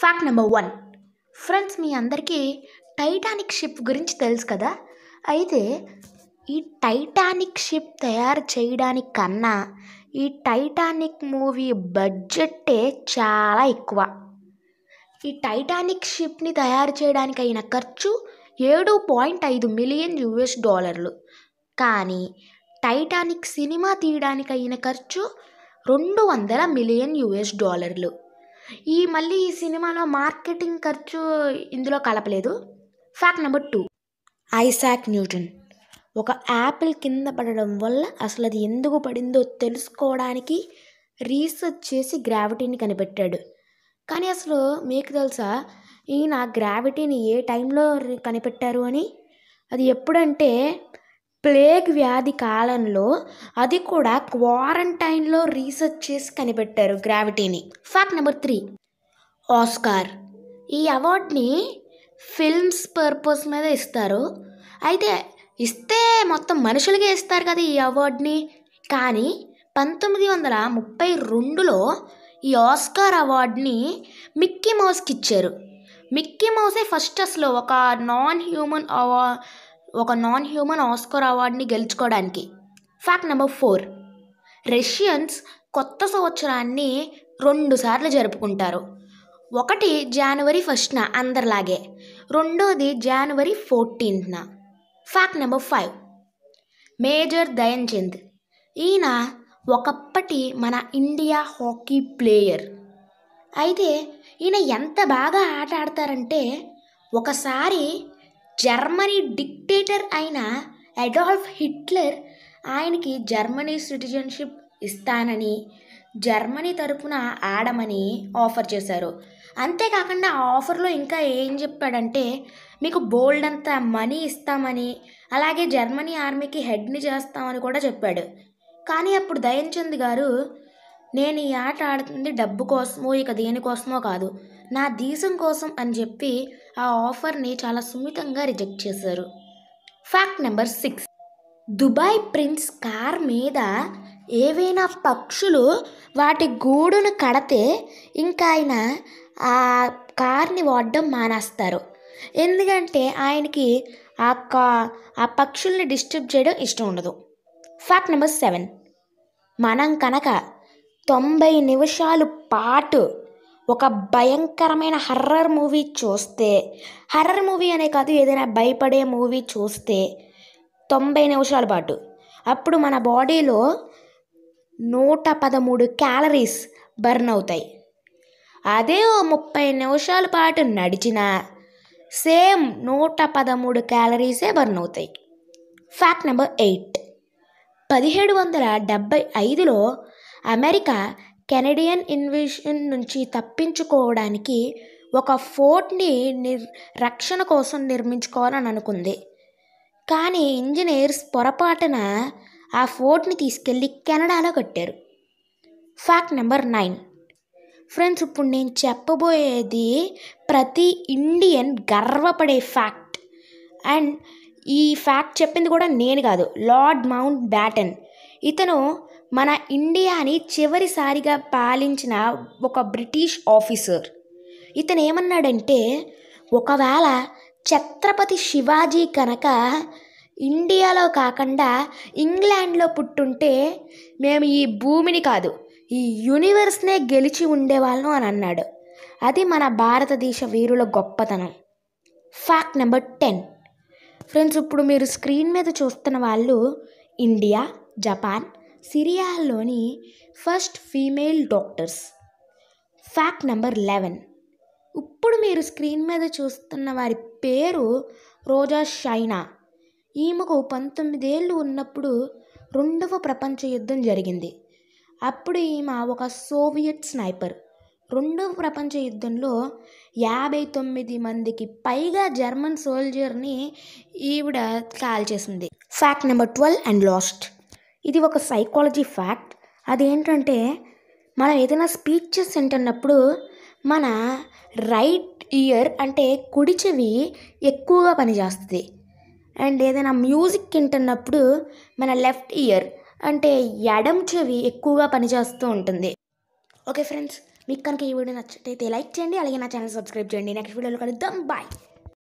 fact number one friends మీ అందరికీ Titanic ship గురించి తెలుసు కదా అయితే ఈ టైటానిక్ షిప్ తయారు చేయడానికి కన్నా ఈ టైటానిక్ మూవీ బడ్జెట్టే చాలా ఎక్కువ ఈ టైటానిక్ షిప్ని తయారు చేయడానికి అయిన ఖర్చు ఏడు పాయింట్ ఐదు మిలియన్ యుఎస్ డాలర్లు కానీ టైటానిక్ సినిమా తీయడానికి అయిన ఖర్చు రెండు వందల మిలియన్ యుఎస్ డాలర్లు ఈ మళ్ళీ ఈ సినిమాలో మార్కెటింగ్ ఖర్చు ఇందులో కలపలేదు fact number two Isaac Newton ఒక యాపిల్ కింద పడడం వల్ల అసలు అది ఎందుకు పడిందో తెలుసుకోవడానికి రీసెర్చ్ చేసి గ్రావిటీని కనిపెట్టాడు కానీ అసలు మీకు తెలుసా ఈయన గ్రావిటీని ఏ టైంలో కనిపెట్టారు అని అది ఎప్పుడంటే ప్లేగ్ వ్యాధి కాలంలో అది కూడా క్వారంటైన్లో రీసెర్చ్ చేసి కనిపెట్టారు గ్రావిటీని ఫ్యాక్ట్ నెంబర్ త్రీ ఆస్కార్ ఈ అవార్డ్ని ఫిల్మ్స్ పర్పస్ మీద ఇస్తారు అయితే ఇస్తే మొత్తం మనుషులకే ఇస్తారు కదా ఈ అవార్డ్ని కానీ పంతొమ్మిది వందల ముప్పై రెండులో ఈ ఆస్కార్ అవార్డ్ని మిక్కీ మౌస్కి ఇచ్చారు మిక్కీ మౌసే ఫస్ట్ అసలు ఒక నాన్ హ్యూమన్ అవార్ ఒక నాన్ హ్యూమన్ ఆస్కర్ అవార్డుని గెలుచుకోవడానికి ఫ్యాక్ట్ నెంబర్ ఫోర్ రష్యన్స్ కొత్త సంవత్సరాన్ని రెండుసార్లు జరుపుకుంటారు ఒకటి జనవరి ఫస్ట్న అందరిలాగే రెండోది జనవరి ఫోర్టీన్త్న fact number five major Dhyan Chand ఈయన ఒకప్పటి మన ఇండియా హాకీ ప్లేయర్ అయితే ఈయన ఎంత బాగా ఆట ఆడతారంటే ఒకసారి జర్మనీ డిక్టేటర్ అయిన అడాల్ఫ్ హిట్లర్ ఆయనకి జర్మనీ సిటిజన్షిప్ ఇస్తానని జర్మనీ తరపున ఆడమని ఆఫర్ చేశారు అంతేకాకుండా ఆ ఆఫర్లో ఇంకా ఏం చెప్పాడంటే మీకు బోల్డ్ అంత మనీ ఇస్తామని అలాగే జర్మనీ ఆర్మీకి హెడ్ని చేస్తామని కూడా చెప్పాడు కానీ అప్పుడు దయంచంద్ గారు నేను ఈ ఆట ఆడుతుంది డబ్బు కోసమో ఇక దేనికోసమో కాదు నా దేశం కోసం అని చెప్పి ఆ ఆఫర్ని చాలా సున్నితంగా రిజెక్ట్ చేశారు fact number six Dubai prince car మీద ఏవైనా పక్షులు వాటి గూడును కడితే ఇంకా ఆయన ఆ కార్ని వాడడం మానేస్తారు ఎందుకంటే ఆయనకి ఆ కా ఆ పక్షుల్ని డిస్టర్బ్ చేయడం ఇష్టం ఉండదు ఫ్యాక్ట్ నెంబర్ సెవెన్ మనం కనుక తొంభై నిమిషాలు పాటు ఒక భయంకరమైన హర్రర్ మూవీ చూస్తే హర్రర్ మూవీ అనే కాదు ఏదైనా భయపడే మూవీ చూస్తే తొంభై నిమిషాల పాటు అప్పుడు మన బాడీలో నూట పదమూడు క్యాలరీస్ బర్న్ అవుతాయి అదే ఓ ముప్పై నిమిషాల పాటు నడిచిన సేమ్ నూట పదమూడు క్యాలరీసే బర్న్ అవుతాయి ఫ్యాక్ట్ నెంబర్ ఎయిట్ పదిహేడు వందల డెబ్బై ఐదులో అమెరికా కెనడియన్ ఇన్వేషన్ నుంచి తప్పించుకోవడానికి ఒక ఫోర్ట్ని నిర్ రక్షణ కోసం నిర్మించుకోవాలని అనుకుంది కానీ ఇంజనీర్స్ పొరపాటున ఆ ఫోర్ట్ని తీసుకెళ్ళి కెనడాలో కట్టారు ఫ్యాక్ట్ నెంబర్ నైన్ ఫ్రెండ్స్ ఇప్పుడు నేను చెప్పబోయేది ప్రతి ఇండియన్ గర్వపడే ఫ్యాక్ట్ అండ్ ఈ ఫ్యాక్ట్ చెప్పింది కూడా నేను కాదు లార్డ్ మౌంట్ బ్యాటన్ ఇతను మన ఇండియాని చివరిసారిగా పాలించిన ఒక బ్రిటిష్ ఆఫీసర్ ఇతను ఏమన్నాడంటే ఒకవేళ ఛత్రపతి శివాజీ కనుక ఇండియాలో కాకుండా ఇంగ్లాండ్లో పుట్టుంటే మేము ఈ భూమిని కాదు ఈ యూనివర్స్నే గెలిచి ఉండేవాళ్ళం అని అన్నాడు అది మన భారతదేశ వీరుల గొప్పతనం ఫ్యాక్ట్ నెంబర్ టెన్ ఫ్రెండ్స్ ఇప్పుడు మీరు స్క్రీన్ మీద చూస్తున్న వాళ్ళు ఇండియా జపాన్ సిరియాలోని first female doctors fact number eleven ఇప్పుడు మీరు స్క్రీన్ మీద చూస్తున్న వారి పేరు రోజా షైనా ఈమెకు పంతొమ్మిది ఏళ్ళు ఉన్నప్పుడు రెండవ ప్రపంచ యుద్ధం జరిగింది అప్పుడు ఈమె ఒక సోవియట్ స్నైపర్ రెండవ ప్రపంచ యుద్ధంలో యాభై తొమ్మిది మందికి పైగా జర్మన్ సోల్జర్ని ఈవిడ కాల్చేసింది fact number twelve and last ఇది ఒక సైకాలజీ ఫ్యాక్ట్ అదేంటంటే మనం ఏదైనా స్పీచెస్ వింటున్నప్పుడు మన రైట్ ఇయర్ అంటే కుడి చెవి ఎక్కువగా పనిచేస్తుంది అండ్ ఏదైనా మ్యూజిక్ వింటున్నప్పుడు మన లెఫ్ట్ ఇయర్ అంటే ఎడం చెవి ఎక్కువగా పనిచేస్తూ ఉంటుంది ఓకే ఫ్రెండ్స్ మీకు కనుక ఈ వీడియో నచ్చితే లైక్ చేయండి అలాగే నా ఛానల్ సబ్స్క్రైబ్ చేయండి నెక్స్ట్ వీడియోలో కలుద్దాం బాయ్